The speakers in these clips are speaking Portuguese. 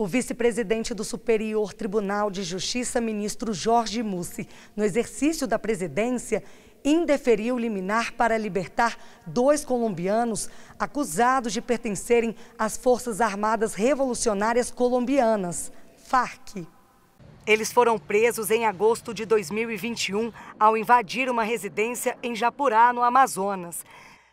O vice-presidente do Superior Tribunal de Justiça, ministro Jorge Mussi, no exercício da presidência, indeferiu liminar para libertar dois colombianos acusados de pertencerem às Forças Armadas Revolucionárias Colombianas, FARC. Eles foram presos em agosto de 2021 ao invadir uma residência em Japurá, no Amazonas.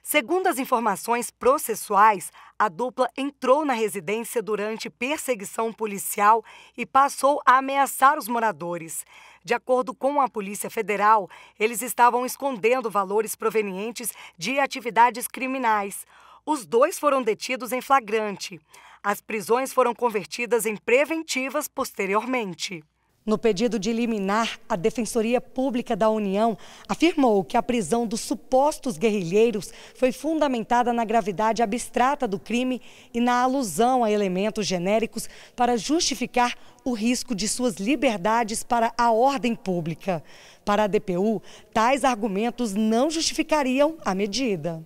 Segundo as informações processuais, a dupla entrou na residência durante perseguição policial e passou a ameaçar os moradores. De acordo com a Polícia Federal, eles estavam escondendo valores provenientes de atividades criminais. Os dois foram detidos em flagrante. As prisões foram convertidas em preventivas posteriormente. No pedido de liminar, a Defensoria Pública da União afirmou que a prisão dos supostos guerrilheiros foi fundamentada na gravidade abstrata do crime e na alusão a elementos genéricos para justificar o risco de suas liberdades para a ordem pública. Para a DPU, tais argumentos não justificariam a medida.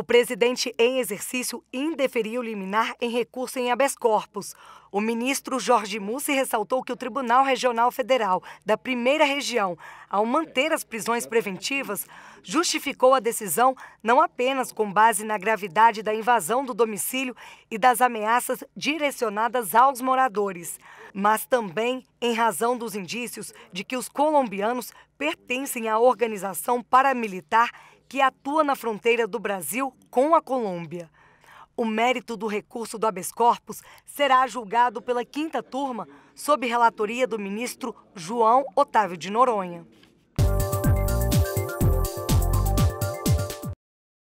O presidente em exercício indeferiu liminar em recurso em habeas corpus. O ministro Jorge Mussi ressaltou que o Tribunal Regional Federal da Primeira Região, ao manter as prisões preventivas, justificou a decisão não apenas com base na gravidade da invasão do domicílio e das ameaças direcionadas aos moradores, mas também em razão dos indícios de que os colombianos pertencem à organização paramilitar que atua na fronteira do Brasil com a Colômbia. O mérito do recurso do habeas corpus será julgado pela quinta turma sob relatoria do ministro João Otávio de Noronha.